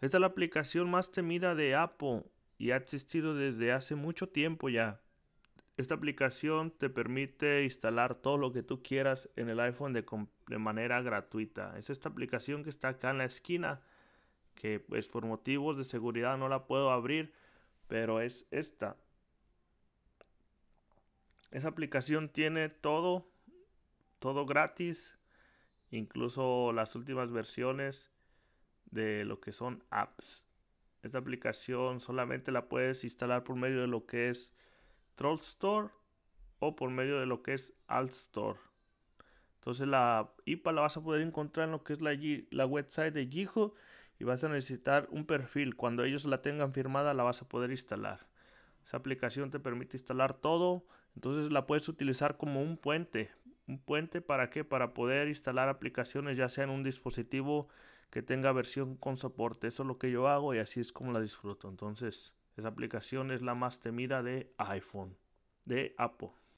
Esta es la aplicación más temida de Apple y ha existido desde hace mucho tiempo ya. Esta aplicación te permite instalar todo lo que tú quieras en el iPhone de, manera gratuita. Es esta aplicación que está acá en la esquina, que pues por motivos de seguridad no la puedo abrir, pero es esta. Esa aplicación tiene todo, todo gratis, incluso las últimas versiones de lo que son apps. Esta aplicación solamente la puedes instalar por medio de lo que es Troll Store o por medio de lo que es Alt Store. Entonces la IPA la vas a poder encontrar en lo que es la, la website de Gijo y vas a necesitar un perfil. Cuando ellos la tengan firmada la vas a poder instalar. Esa aplicación te permite instalar todo, entonces la puedes utilizar como un puente. ¿Un puente para qué? Para poder instalar aplicaciones ya sea en un dispositivo que tenga versión con soporte. Eso es lo que yo hago y así es como la disfruto. Entonces, esa aplicación es la más temida de iPhone, de Apple.